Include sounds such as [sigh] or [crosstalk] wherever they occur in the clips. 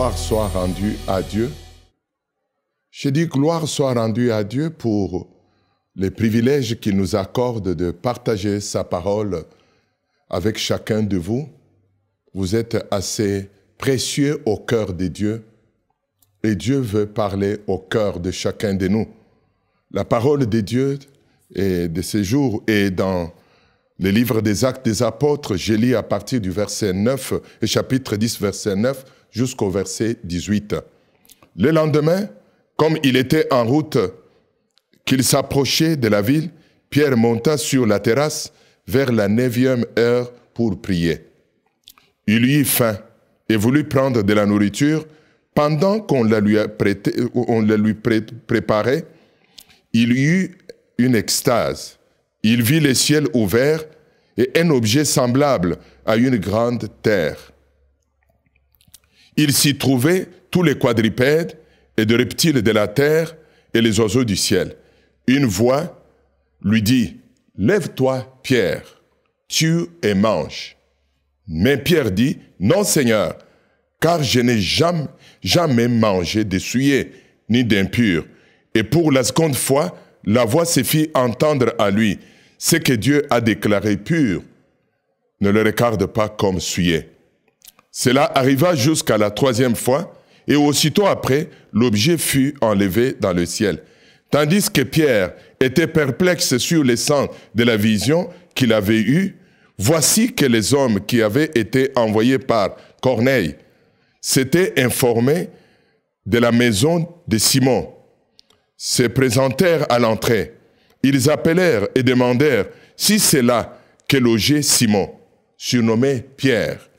gloire soit rendue à Dieu. Je dis gloire soit rendue à Dieu pour les privilèges qu'il nous accorde de partager sa parole avec chacun de vous. Vous êtes assez précieux au cœur de Dieu et Dieu veut parler au cœur de chacun de nous. La parole de Dieu est de ces jours est dans le livre des actes des apôtres, je lis à partir du verset 9 et chapitre 10, verset 9, jusqu'au verset 18. Le lendemain, comme il était en route, qu'il s'approchait de la ville, Pierre monta sur la terrasse vers la neuvième heure pour prier. Il eut faim et voulut prendre de la nourriture. Pendant qu'on la lui, préparait, il eut une extase. Il vit le ciel ouvert et un objet semblable à une grande terre il s'y trouvait tous les quadrupèdes et de reptiles de la terre et les oiseaux du ciel. Une voix lui dit, Lève-toi, Pierre, tue et mange. Mais Pierre dit, Non, Seigneur, car je n'ai jamais, jamais mangé de souillé ni d'impur. Et pour la seconde fois, la voix se fit entendre à lui. Ce que Dieu a déclaré pur, ne le regarde pas comme souillé. Cela arriva jusqu'à la troisième fois, et aussitôt après, l'objet fut enlevé dans le ciel. Tandis que Pierre était perplexe sur les sens de la vision qu'il avait eue, voici que les hommes qui avaient été envoyés par Corneille s'étaient informés de la maison de Simon, se présentèrent à l'entrée. Ils appelèrent et demandèrent si c'est là que logeait Simon, surnommé Pierre.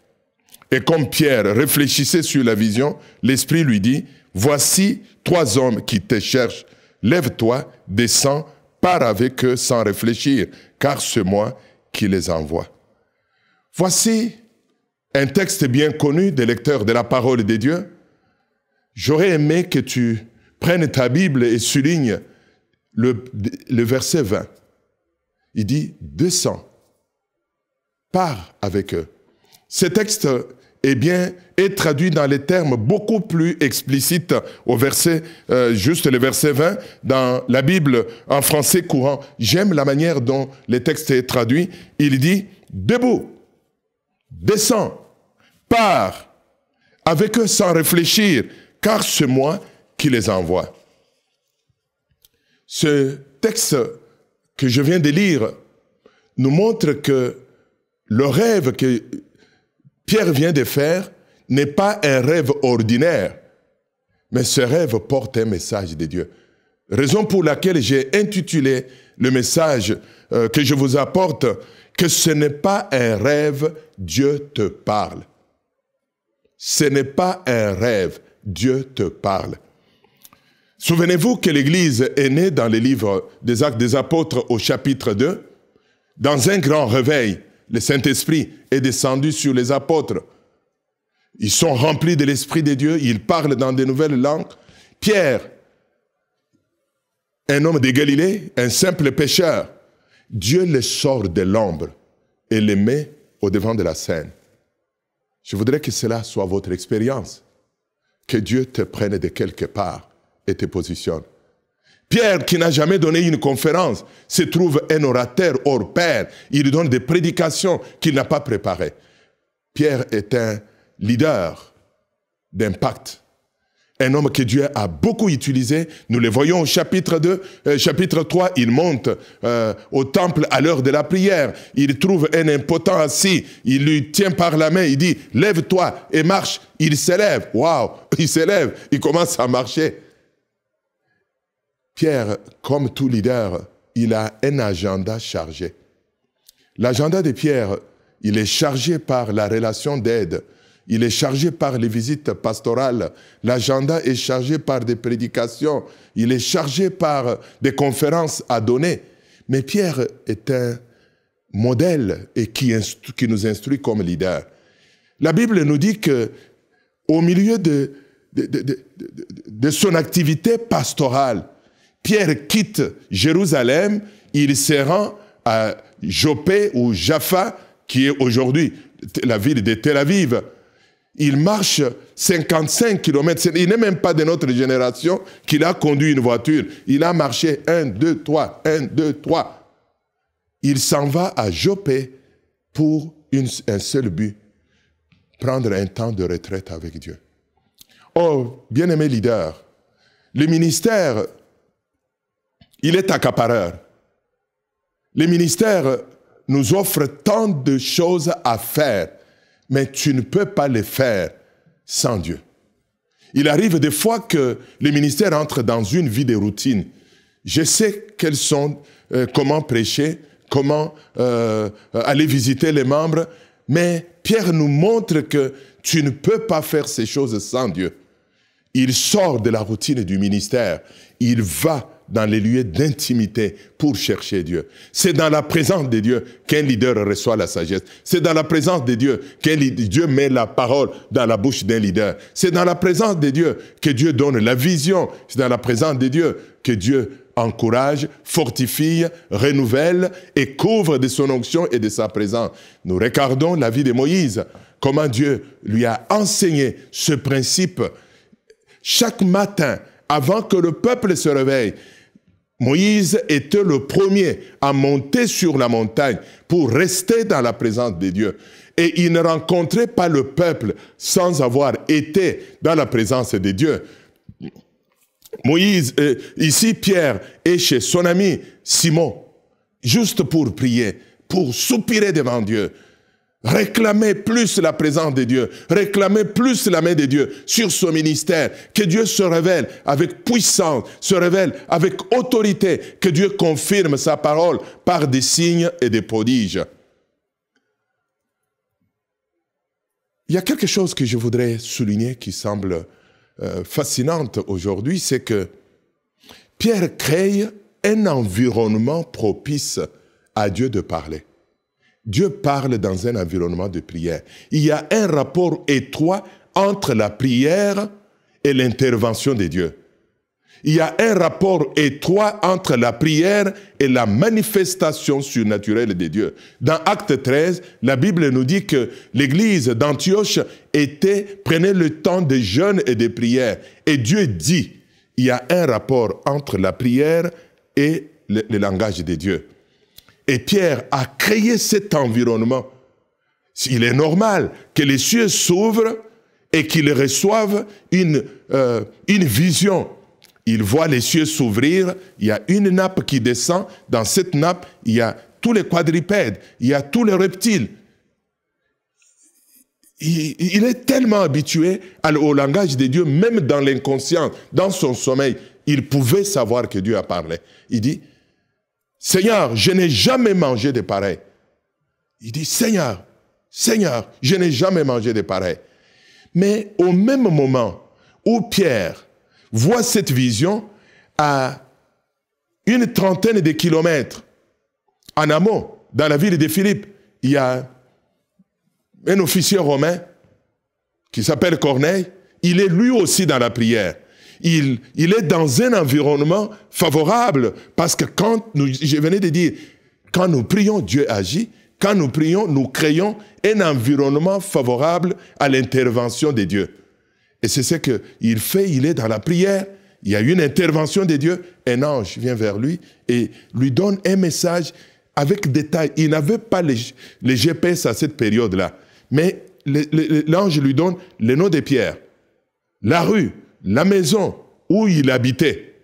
Et comme Pierre réfléchissait sur la vision, l'Esprit lui dit, Voici trois hommes qui te cherchent. Lève-toi, descends, pars avec eux sans réfléchir, car c'est moi qui les envoie. Voici un texte bien connu des lecteurs de la parole de Dieu. J'aurais aimé que tu prennes ta Bible et soulignes le, le verset 20. Il dit, descends, pars avec eux. Ce texte eh bien, est traduit dans les termes beaucoup plus explicites au verset, euh, juste le verset 20, dans la Bible en français courant. J'aime la manière dont le texte est traduit. Il dit, debout, descends, pars, avec eux sans réfléchir, car c'est moi qui les envoie. Ce texte que je viens de lire nous montre que le rêve que Pierre vient de faire n'est pas un rêve ordinaire, mais ce rêve porte un message de Dieu. Raison pour laquelle j'ai intitulé le message euh, que je vous apporte, que ce n'est pas un rêve, Dieu te parle. Ce n'est pas un rêve, Dieu te parle. Souvenez-vous que l'Église est née dans les livres des actes des apôtres au chapitre 2, dans un grand réveil le Saint-Esprit est descendu sur les apôtres. Ils sont remplis de l'Esprit de Dieu, ils parlent dans de nouvelles langues. Pierre, un homme de Galilée, un simple pécheur, Dieu le sort de l'ombre et les met au devant de la scène. Je voudrais que cela soit votre expérience, que Dieu te prenne de quelque part et te positionne. Pierre, qui n'a jamais donné une conférence, se trouve un orateur hors pair. Il donne des prédications qu'il n'a pas préparées. Pierre est un leader d'impact. Un homme que Dieu a beaucoup utilisé. Nous le voyons au chapitre 2, euh, chapitre 3. Il monte euh, au temple à l'heure de la prière. Il trouve un impotent assis. Il lui tient par la main. Il dit, lève-toi et marche. Il s'élève. Waouh, [laughs] il s'élève. Il commence à marcher. Pierre, comme tout leader, il a un agenda chargé. L'agenda de Pierre, il est chargé par la relation d'aide, il est chargé par les visites pastorales, l'agenda est chargé par des prédications, il est chargé par des conférences à donner. Mais Pierre est un modèle et qui, nous instruit comme leader. La Bible nous dit que au milieu de son activité pastorale, Pierre quitte Jérusalem, il se rend à Jopé ou Jaffa, qui est aujourd'hui la ville de Tel Aviv. Il marche 55 km. Il n'est même pas de notre génération qu'il a conduit une voiture. Il a marché 1, 2, 3, 1, 2, 3. Il s'en va à Jopé pour une, un seul but, prendre un temps de retraite avec Dieu. Oh, bien-aimé leader, le ministère il est accapareur. Les ministères nous offrent tant de choses à faire, mais tu ne peux pas les faire sans Dieu. Il arrive des fois que les ministères entrent dans une vie de routine. Je sais quels sont, euh, comment prêcher, comment euh, aller visiter les membres, mais Pierre nous montre que tu ne peux pas faire ces choses sans Dieu. Il sort de la routine du ministère. Il va dans les lieux d'intimité pour chercher Dieu. C'est dans la présence de Dieu qu'un leader reçoit la sagesse. C'est dans la présence de Dieu qu'un Dieu met la parole dans la bouche d'un leader. C'est dans la présence de Dieu que Dieu donne la vision. C'est dans la présence de Dieu que Dieu encourage, fortifie, renouvelle et couvre de son onction et de sa présence. Nous regardons la vie de Moïse, comment Dieu lui a enseigné ce principe. Chaque matin, avant que le peuple se réveille, Moïse était le premier à monter sur la montagne pour rester dans la présence de Dieu. Et il ne rencontrait pas le peuple sans avoir été dans la présence de Dieu. Moïse, euh, ici Pierre est chez son ami Simon, juste pour prier, pour soupirer devant Dieu, Réclamez plus la présence de Dieu. Réclamez plus la main de Dieu sur ce ministère. Que Dieu se révèle avec puissance, se révèle avec autorité. Que Dieu confirme sa parole par des signes et des prodiges. Il y a quelque chose que je voudrais souligner qui semble fascinant euh, fascinante aujourd'hui, c'est que Pierre crée un environnement propice à Dieu de parler. Dieu parle dans un environnement de prière. Il y a un rapport étroit entre la prière et l'intervention de Dieu. Il y a un rapport étroit entre la prière et la manifestation surnaturelle de Dieu. Dans Acte 13, la Bible nous dit que l'église d'Antioche était, prenait le temps de jeûne et de prière. Et Dieu dit, il y a un rapport entre la prière et le langage de Dieu. Et Pierre a créé cet environnement. Il est normal que les cieux s'ouvrent et qu'ils reçoivent une, euh, une vision. Il voit les cieux s'ouvrir, il y a une nappe qui descend, dans cette nappe, il y a tous les quadrupèdes, il y a tous les reptiles. Il, il est tellement habitué au langage de Dieu, même dans l'inconscient, dans son sommeil, il pouvait savoir que Dieu a parlé. Il dit, Seigneur, je n'ai jamais mangé de pareil. Il dit, Seigneur, Seigneur, je n'ai jamais mangé de pareil. Mais au même moment où Pierre voit cette vision à une trentaine de kilomètres en amont, dans la ville de Philippe, il y a un officier romain qui s'appelle Corneille. Il est lui aussi dans la prière il, est dans un environnement favorable. Parce que quand nous, je venais de dire, quand nous prions, Dieu agit. Quand nous prions, nous créons un environnement favorable à l'intervention de Dieu. Et c'est ce qu'il fait, il est dans la prière, il y a une intervention de Dieu, un ange vient vers lui et lui donne un message avec détail. Il n'avait pas les, GPS à cette période-là, mais l'ange lui donne le nom des pierres, la rue, la maison où il habitait.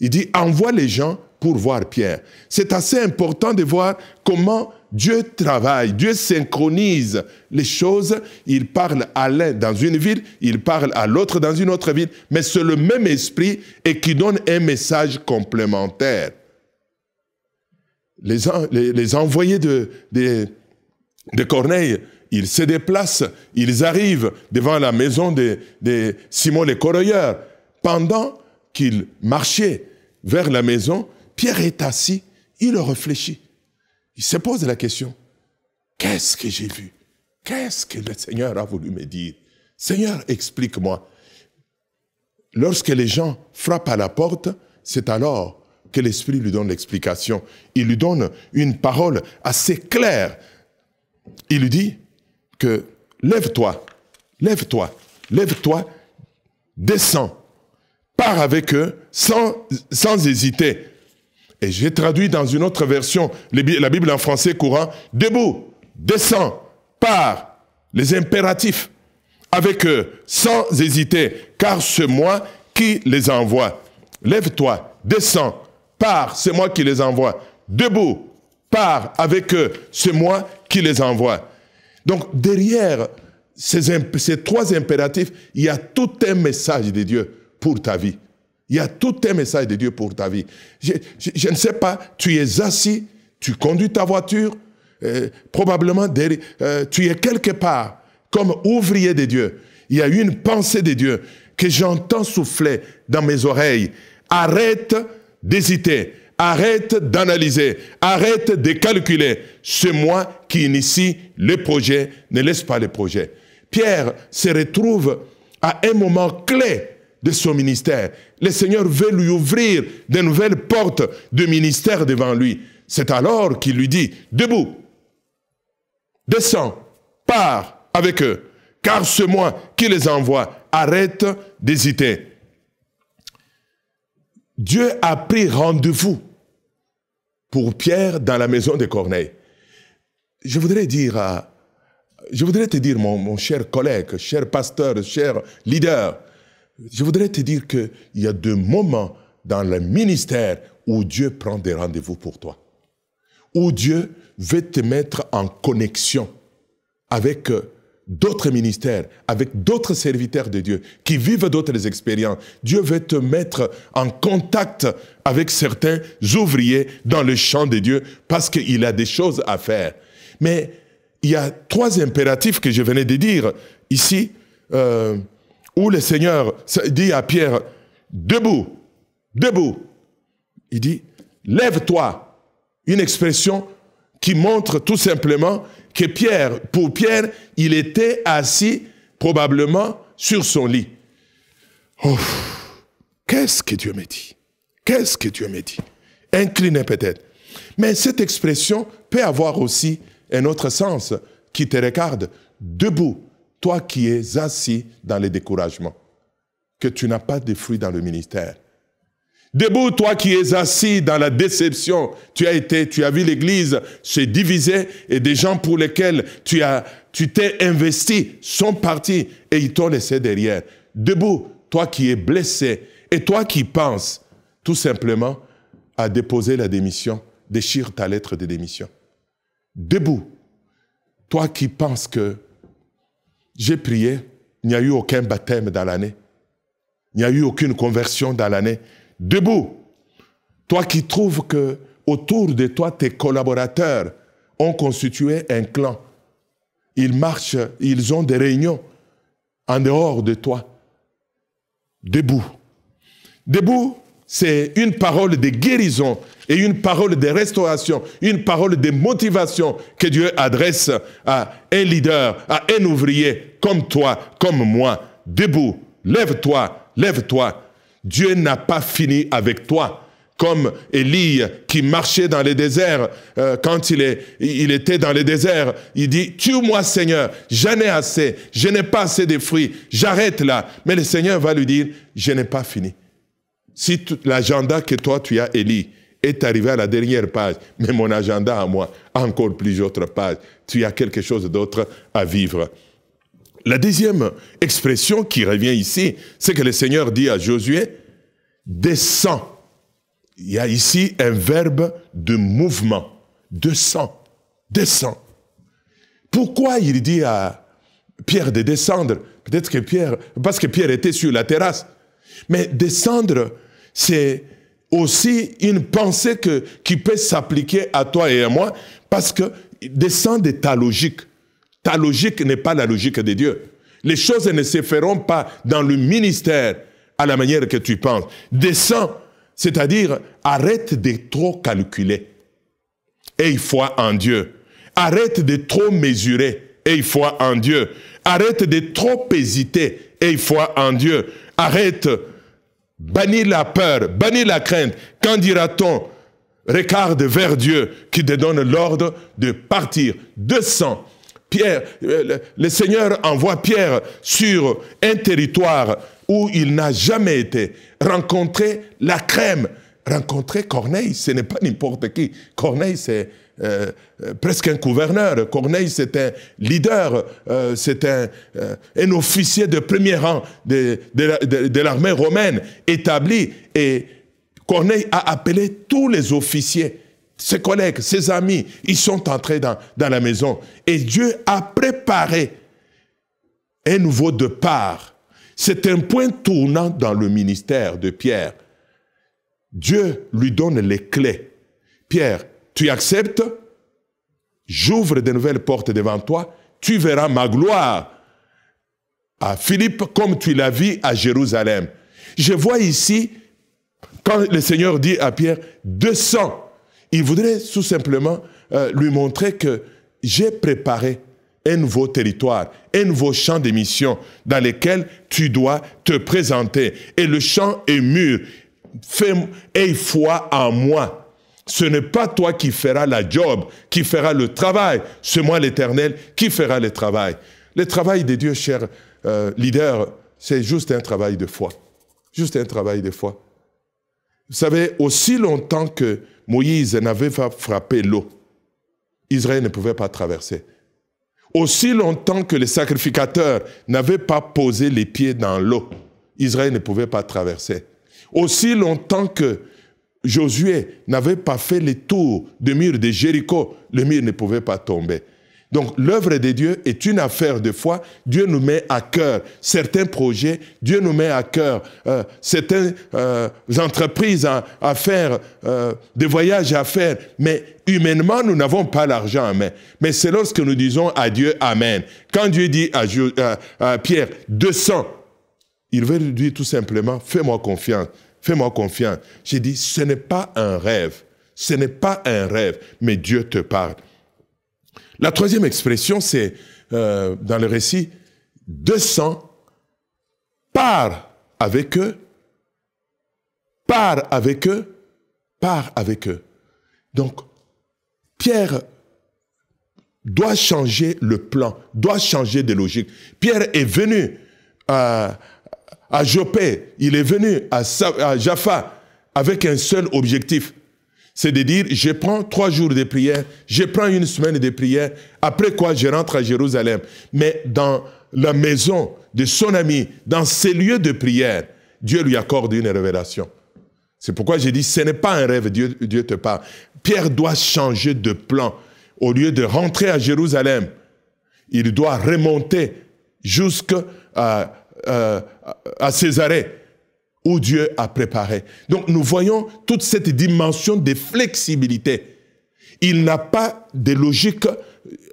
Il dit, envoie les gens pour voir Pierre. C'est assez important de voir comment Dieu travaille, Dieu synchronise les choses. Il parle à l'un dans une ville, il parle à l'autre dans une autre ville, mais c'est le même esprit et qui donne un message complémentaire. Les, les, envoyés de, de, de Corneille ils se déplacent, ils arrivent devant la maison de, Simon le Correilleur. Pendant qu'ils marchaient vers la maison, Pierre est assis, il réfléchit. Il se pose la question, qu'est-ce que j'ai vu Qu'est-ce que le Seigneur a voulu me dire Seigneur, explique-moi. Lorsque les gens frappent à la porte, c'est alors que l'Esprit lui donne l'explication. Il lui donne une parole assez claire. Il lui dit, que lève-toi, lève-toi, lève-toi, descends, pars avec eux sans, sans hésiter. Et j'ai traduit dans une autre version, la Bible en français courant, debout, descends, pars, les impératifs, avec eux, sans hésiter, car c'est moi qui les envoie. Lève-toi, descends, pars, c'est moi qui les envoie. Debout, pars avec eux, c'est moi qui les envoie. Donc derrière ces, trois impératifs, il y a tout un message de Dieu pour ta vie. Il y a tout un message de Dieu pour ta vie. Je, ne sais pas, tu es assis, tu conduis ta voiture, euh, probablement euh, tu es quelque part comme ouvrier de Dieu. Il y a une pensée de Dieu que j'entends souffler dans mes oreilles. Arrête d'hésiter. Arrête d'analyser, arrête de calculer. C'est moi qui initie le projet, ne laisse pas le projet. Pierre se retrouve à un moment clé de son ministère. Le Seigneur veut lui ouvrir de nouvelles portes de ministère devant lui. C'est alors qu'il lui dit, debout, descends, pars avec eux, car c'est moi qui les envoie. Arrête d'hésiter. Dieu a pris rendez-vous pour Pierre dans la maison de Corneille. Je voudrais dire je voudrais te dire, mon, cher collègue, cher pasteur, cher leader, je voudrais te dire qu'il y a des moments dans le ministère où Dieu prend des rendez-vous pour toi, où Dieu veut te mettre en connexion avec euh, d'autres ministères, avec d'autres serviteurs de Dieu qui vivent d'autres expériences. Dieu veut te mettre en contact avec certains ouvriers dans le champ de Dieu parce qu'il a des choses à faire. Mais il y a trois impératifs que je venais de dire ici, euh, où le Seigneur dit à Pierre, debout, debout. Il dit, lève-toi. Une expression qui montre tout simplement que Pierre, pour Pierre, il était assis probablement sur son lit. qu'est-ce que Dieu me dit Qu'est-ce que Dieu me dit Incliné peut-être. Mais cette expression peut avoir aussi un autre sens qui te regarde debout, toi qui es assis dans le découragement, que tu n'as pas de fruits dans le ministère. Debout, toi qui es assis dans la déception, tu as été, tu as vu l'Église se diviser et des gens pour lesquels tu as, tu t'es investi sont partis et ils t'ont laissé derrière. Debout, toi qui es blessé et toi qui penses tout simplement à déposer la démission, déchire ta lettre de démission. Debout, toi qui penses que j'ai prié, il n'y a eu aucun baptême dans l'année, il n'y a eu aucune conversion dans l'année, Debout, toi qui trouves que autour de toi tes collaborateurs ont constitué un clan. Ils marchent, ils ont des réunions en dehors de toi. Debout. Debout, c'est une parole de guérison et une parole de restauration, une parole de motivation que Dieu adresse à un leader, à un ouvrier comme toi, comme moi. Debout, lève-toi, lève-toi. Dieu n'a pas fini avec toi. Comme Élie qui marchait dans les déserts, euh, quand il, est, il était dans les déserts, il dit, tue-moi Seigneur, j'en ai assez, je n'ai pas assez de fruits, j'arrête là. Mais le Seigneur va lui dire, je n'ai pas fini. Si l'agenda que toi tu as, Élie, est arrivé à la dernière page, mais mon agenda à moi, encore plus d'autres pages, tu as quelque chose d'autre à vivre. La deuxième expression qui revient ici, c'est que le Seigneur dit à Josué, descends. Il y a ici un verbe de mouvement. descend, descends. Pourquoi il dit à Pierre de descendre Peut-être que Pierre, parce que Pierre était sur la terrasse. Mais descendre, c'est aussi une pensée qui peut s'appliquer à toi et à moi, parce que descendre est ta logique. Ta logique n'est pas la logique de Dieu. Les choses ne se feront pas dans le ministère à la manière que tu penses. Descends, c'est-à-dire arrête de trop calculer. Et foi en Dieu. Arrête de trop mesurer. Et foi en Dieu. Arrête de trop hésiter. Et foi en Dieu. Arrête. Bannis la peur, bannis la crainte. Quand dira-t-on Regarde vers Dieu qui te donne l'ordre de partir. Descends. Pierre, euh, le Seigneur envoie Pierre sur un territoire où il n'a jamais été, rencontrer la crème, rencontrer Corneille, ce n'est pas n'importe qui. Corneille, c'est euh, euh, presque un gouverneur. Corneille, c'est un leader, c'est un, officier de premier rang de, de l'armée romaine établi. Et Corneille a appelé tous les officiers ses collègues, ses amis, ils sont entrés dans, la maison. Et Dieu a préparé un nouveau départ. C'est un point tournant dans le ministère de Pierre. Dieu lui donne les clés. Pierre, tu acceptes, j'ouvre de nouvelles portes devant toi, tu verras ma gloire à Philippe comme tu l'as vu à Jérusalem. Je vois ici, quand le Seigneur dit à Pierre, 200 il voudrait tout simplement euh, lui montrer que j'ai préparé un nouveau territoire, un nouveau champ d'émission dans lequel tu dois te présenter. Et le champ est mûr. Fais, foi en moi. Ce n'est pas toi qui feras la job, qui fera le travail. C'est moi l'Éternel qui fera le travail. Le travail de Dieu, cher euh, leader, c'est juste un travail de foi. Juste un travail de foi. Vous savez, aussi longtemps que Moïse n'avait pas frappé l'eau, Israël ne pouvait pas traverser. Aussi longtemps que les sacrificateurs n'avaient pas posé les pieds dans l'eau, Israël ne pouvait pas traverser. Aussi longtemps que Josué n'avait pas fait le tour du mur de Jéricho, le mur ne pouvait pas tomber. Donc l'œuvre de Dieu est une affaire de foi. Dieu nous met à cœur certains projets, Dieu nous met à cœur euh, certaines euh, entreprises à, faire, euh, des voyages à faire. Mais humainement, nous n'avons pas l'argent main. Mais c'est lorsque nous disons à Dieu Amen. Quand Dieu dit à, à Pierre 200, il veut lui dire tout simplement, fais-moi confiance, fais-moi confiance. J'ai dit, ce n'est pas un rêve, ce n'est pas un rêve, mais Dieu te parle. La troisième expression, c'est euh, dans le récit, 200 part avec eux, part avec eux, part avec eux. Donc, Pierre doit changer le plan, doit changer de logique. Pierre est venu à, à Jopé, il est venu à Jaffa avec un seul objectif, c'est de dire, je prends trois jours de prière, je prends une semaine de prière, après quoi je rentre à Jérusalem. Mais dans la maison de son ami, dans ces lieux de prière, Dieu lui accorde une révélation. C'est pourquoi j'ai dit, ce n'est pas un rêve, Dieu, te parle. Pierre doit changer de plan. Au lieu de rentrer à Jérusalem, il doit remonter jusqu'à euh, Césarée où Dieu a préparé. Donc nous voyons toute cette dimension de flexibilité. Il n'a pas de logique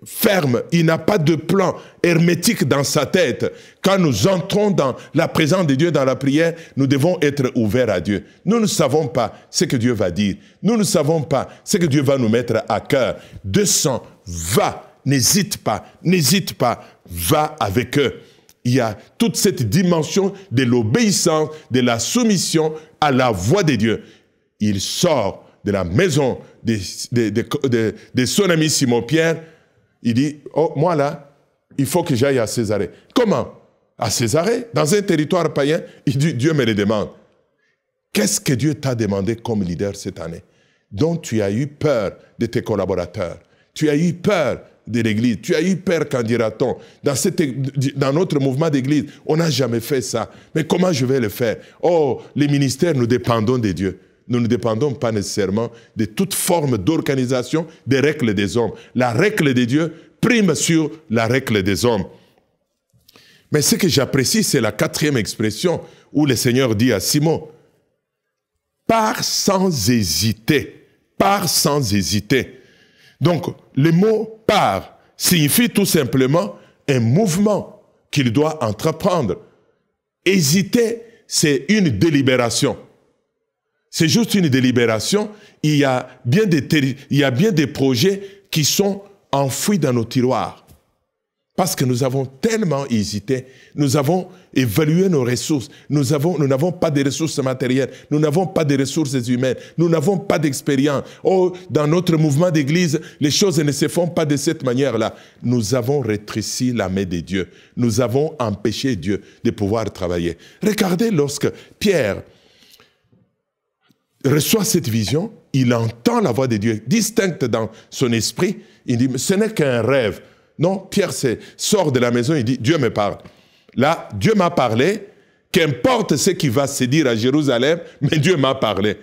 ferme, il n'a pas de plan hermétique dans sa tête. Quand nous entrons dans la présence de Dieu dans la prière, nous devons être ouverts à Dieu. Nous ne savons pas ce que Dieu va dire. Nous ne savons pas ce que Dieu va nous mettre à cœur. 200, va, n'hésite pas, n'hésite pas, va avec eux il y a toute cette dimension de l'obéissance, de la soumission à la voix de Dieu. Il sort de la maison de, son ami Simon-Pierre. Il dit, oh, moi là, il faut que j'aille à Césarée. Comment À Césarée, dans un territoire païen, il dit, Dieu me le demande. Qu'est-ce que Dieu t'a demandé comme leader cette année dont tu as eu peur de tes collaborateurs Tu as eu peur de l'Église. Tu as eu peur, quand dira-t-on dans, dans notre mouvement d'Église, on n'a jamais fait ça. Mais comment je vais le faire Oh, les ministères, nous dépendons de Dieu. Nous ne dépendons pas nécessairement de toute forme d'organisation des règles des hommes. La règle de Dieu prime sur la règle des hommes. Mais ce que j'apprécie, c'est la quatrième expression où le Seigneur dit à Simon, pars sans hésiter, pars sans hésiter. Donc, le mot part signifie tout simplement un mouvement qu'il doit entreprendre. Hésiter, c'est une délibération. C'est juste une délibération. Il y, a bien des il y a bien des projets qui sont enfouis dans nos tiroirs. Parce que nous avons tellement hésité, nous avons évalué nos ressources, nous avons, nous n'avons pas de ressources matérielles, nous n'avons pas de ressources humaines, nous n'avons pas d'expérience. Oh, dans notre mouvement d'église, les choses ne se font pas de cette manière-là. Nous avons rétréci la main de Dieu. Nous avons empêché Dieu de pouvoir travailler. Regardez lorsque Pierre reçoit cette vision, il entend la voix de Dieu distincte dans son esprit. Il dit, ce n'est qu'un rêve. Non, Pierre sort de la maison, et dit, Dieu me parle. Là, Dieu m'a parlé, qu'importe ce qui va se dire à Jérusalem, mais Dieu m'a parlé.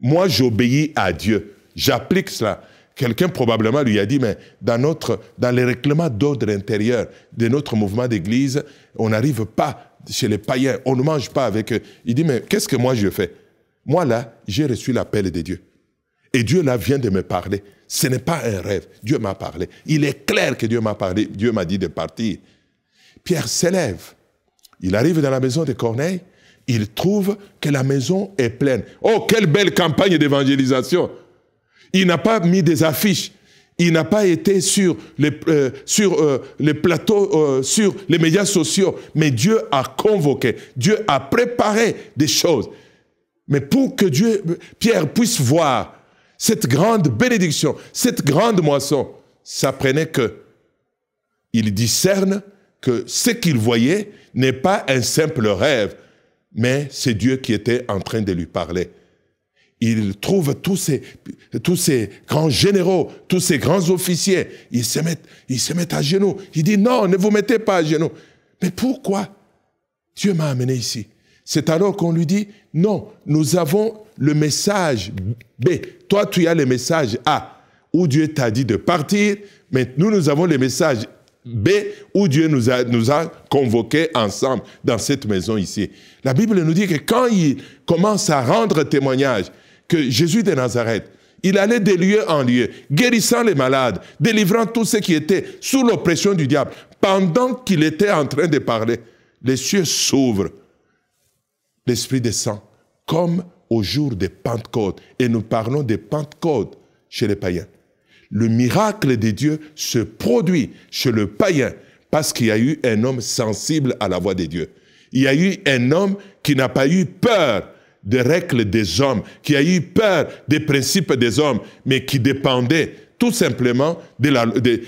Moi, j'obéis à Dieu. J'applique cela. Quelqu'un probablement lui a dit, mais dans, notre, dans les règlements d'ordre intérieur de notre mouvement d'église, on n'arrive pas chez les païens, on ne mange pas avec eux. Il dit, mais qu'est-ce que moi je fais Moi, là, j'ai reçu l'appel de Dieu. Et Dieu là vient de me parler. Ce n'est pas un rêve. Dieu m'a parlé. Il est clair que Dieu m'a parlé. Dieu m'a dit de partir. Pierre s'élève. Il arrive dans la maison de Corneille. Il trouve que la maison est pleine. Oh, quelle belle campagne d'évangélisation. Il n'a pas mis des affiches. Il n'a pas été sur les, euh, sur, euh, plateaux, euh, sur les médias sociaux. Mais Dieu a convoqué. Dieu a préparé des choses. Mais pour que Dieu, Pierre puisse voir cette grande bénédiction, cette grande moisson, s'apprenait que il discerne que ce qu'il voyait n'est pas un simple rêve, mais c'est Dieu qui était en train de lui parler. Il trouve tous ces, grands généraux, tous ces grands officiers. Ils se, mettent, ils se mettent à genoux. Il dit, non, ne vous mettez pas à genoux. Mais pourquoi Dieu m'a amené ici c'est alors qu'on lui dit, non, nous avons le message B. Toi, tu as le message A, où Dieu t'a dit de partir, mais nous, nous avons le message B, où Dieu nous a, nous convoqués ensemble dans cette maison ici. La Bible nous dit que quand il commence à rendre témoignage que Jésus de Nazareth, il allait de lieu en lieu, guérissant les malades, délivrant tous ceux qui étaient sous l'oppression du diable. Pendant qu'il était en train de parler, les cieux s'ouvrent l'Esprit descend comme au jour des pentecôtes. Et nous parlons des pentecôtes chez les païens. Le miracle de Dieu se produit chez le païen parce qu'il y a eu un homme sensible à la voix de Dieu. Il y a eu un homme qui n'a pas eu peur des règles des hommes, qui a eu peur des principes des hommes, mais qui dépendait tout simplement de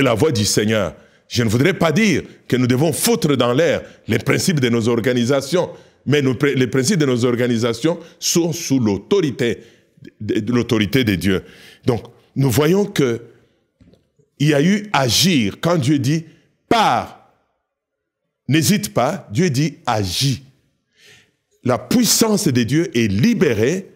la voix du Seigneur. Je ne voudrais pas dire que nous devons foutre dans l'air les principes de nos organisations, mais les principes de nos organisations sont sous l'autorité, l'autorité de Dieu. Donc, nous voyons que il y a eu agir. Quand Dieu dit par, n'hésite pas, Dieu dit agis. La puissance de Dieu est libérée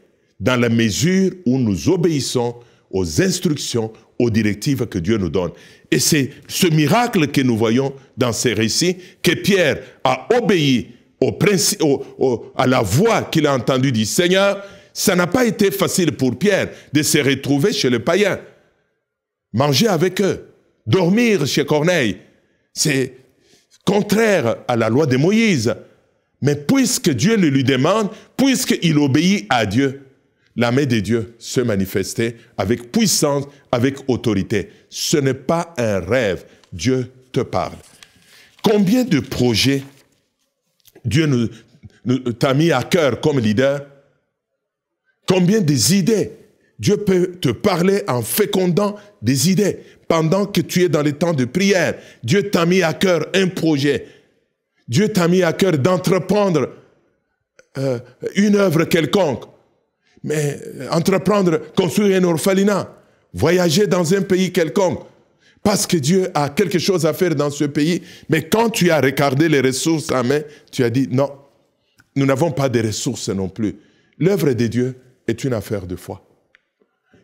dans la mesure où nous obéissons aux instructions, aux directives que Dieu nous donne. Et c'est ce miracle que nous voyons dans ces récits, que Pierre a obéi à la voix qu'il a entendue du Seigneur. Ça n'a pas été facile pour Pierre de se retrouver chez les païens, manger avec eux, dormir chez Corneille. C'est contraire à la loi de Moïse. Mais puisque Dieu le lui demande, puisqu'il obéit à Dieu, la main de Dieu se manifestait avec puissance, avec autorité. Ce n'est pas un rêve. Dieu te parle. Combien de projets Dieu t'a mis à cœur comme leader Combien des idées Dieu peut te parler en fécondant des idées. Pendant que tu es dans les temps de prière, Dieu t'a mis à cœur un projet. Dieu t'a mis à cœur d'entreprendre euh, une œuvre quelconque mais euh, entreprendre, construire un orphelinat, voyager dans un pays quelconque, parce que Dieu a quelque chose à faire dans ce pays. Mais quand tu as regardé les ressources à main, tu as dit non, nous n'avons pas de ressources non plus. L'œuvre de Dieu est une affaire de foi.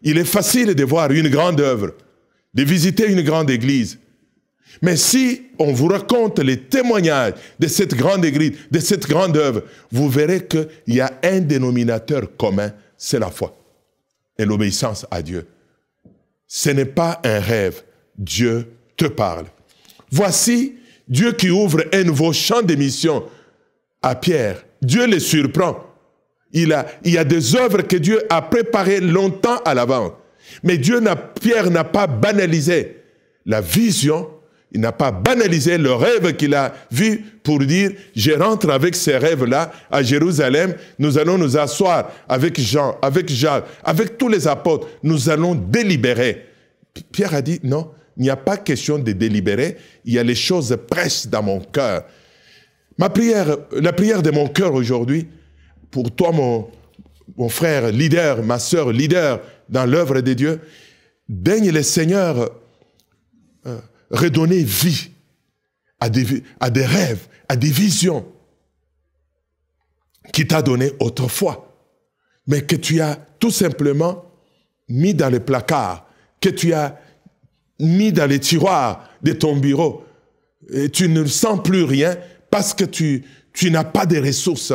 Il est facile de voir une grande œuvre, de visiter une grande église. Mais si on vous raconte les témoignages de cette grande église, de cette grande œuvre, vous verrez qu'il y a un dénominateur commun c'est la foi et l'obéissance à Dieu. Ce n'est pas un rêve. Dieu te parle. Voici Dieu qui ouvre un nouveau champ d'émission à Pierre. Dieu le surprend. Il, a, il y a des œuvres que Dieu a préparées longtemps à l'avant. Mais Dieu Pierre n'a pas banalisé la vision il n'a pas banalisé le rêve qu'il a vu pour dire, je rentre avec ces rêves-là à Jérusalem, nous allons nous asseoir avec Jean, avec Jacques, avec tous les apôtres, nous allons délibérer. Pierre a dit, non, il n'y a pas question de délibérer, il y a les choses presses dans mon cœur. Ma prière, la prière de mon cœur aujourd'hui, pour toi, mon, frère leader, ma sœur leader dans l'œuvre de Dieu, daigne le Seigneur. Euh, redonner vie à des, rêves, à des visions qui t'a donné autrefois, mais que tu as tout simplement mis dans les placards, que tu as mis dans les tiroirs de ton bureau. Et tu ne sens plus rien parce que tu, tu n'as pas de ressources,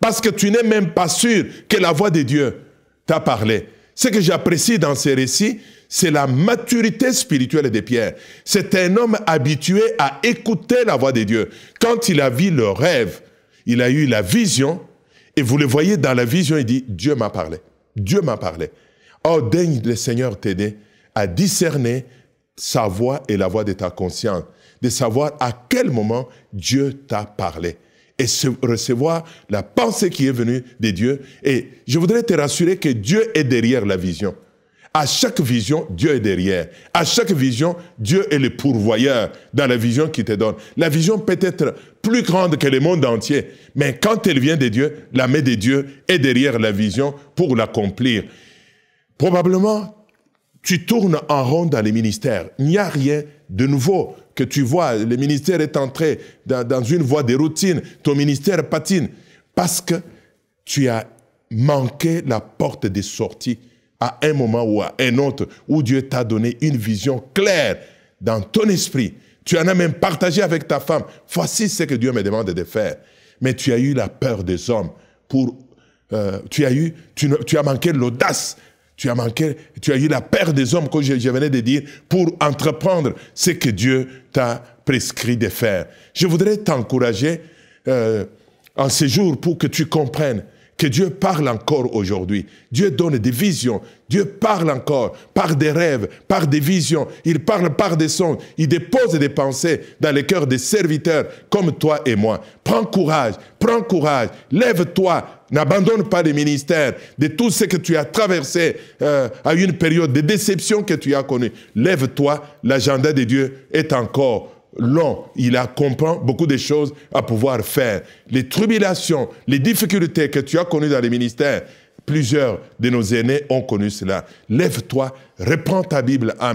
parce que tu n'es même pas sûr que la voix de Dieu t'a parlé. Ce que j'apprécie dans ces récits, c'est la maturité spirituelle des pierres. C'est un homme habitué à écouter la voix de Dieu. Quand il a vu le rêve, il a eu la vision, et vous le voyez dans la vision, il dit, Dieu m'a parlé. Dieu m'a parlé. Oh, daigne le Seigneur t'aider à discerner sa voix et la voix de ta conscience, de savoir à quel moment Dieu t'a parlé et recevoir la pensée qui est venue de Dieu. Et je voudrais te rassurer que Dieu est derrière la vision. À chaque vision, Dieu est derrière. À chaque vision, Dieu est le pourvoyeur dans la vision qu'il te donne. La vision peut être plus grande que le monde entier, mais quand elle vient de Dieu, la main de Dieu est derrière la vision pour l'accomplir. Probablement, tu tournes en rond dans les ministères. Il n'y a rien de nouveau que tu vois. Le ministère est entré dans, une voie de routine. Ton ministère patine parce que tu as manqué la porte des sorties à un moment ou à un autre où Dieu t'a donné une vision claire dans ton esprit. Tu en as même partagé avec ta femme. Voici ce que Dieu me demande de faire. Mais tu as eu la peur des hommes pour, euh, tu as eu, tu, as manqué l'audace. Tu as manqué, tu as eu la peur des hommes, que je, venais de dire, pour entreprendre ce que Dieu t'a prescrit de faire. Je voudrais t'encourager euh, en ces jours pour que tu comprennes que Dieu parle encore aujourd'hui. Dieu donne des visions. Dieu parle encore par des rêves, par des visions. Il parle par des sons. Il dépose des pensées dans les cœurs des serviteurs comme toi et moi. Prends courage, prends courage. Lève-toi. N'abandonne pas les ministères de tout ce que tu as traversé euh, à une période de déception que tu as connue. Lève-toi. L'agenda de Dieu est encore long, il comprend beaucoup de choses à pouvoir faire. Les tribulations, les difficultés que tu as connues dans les ministères, plusieurs de nos aînés ont connu cela. Lève-toi, reprends ta Bible à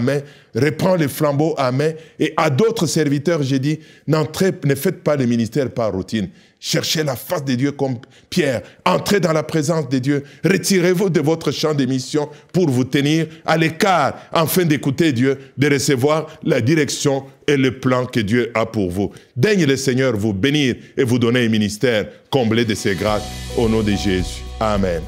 reprends les flambeaux à et à d'autres serviteurs, j'ai dit, ne faites pas le ministère par routine. Cherchez la face de Dieu comme Pierre. Entrez dans la présence de Dieu. Retirez-vous de votre champ d'émission pour vous tenir à l'écart afin d'écouter Dieu, de recevoir la direction et le plan que Dieu a pour vous. Daigne le Seigneur vous bénir et vous donner un ministère comblé de ses grâces au nom de Jésus. Amen.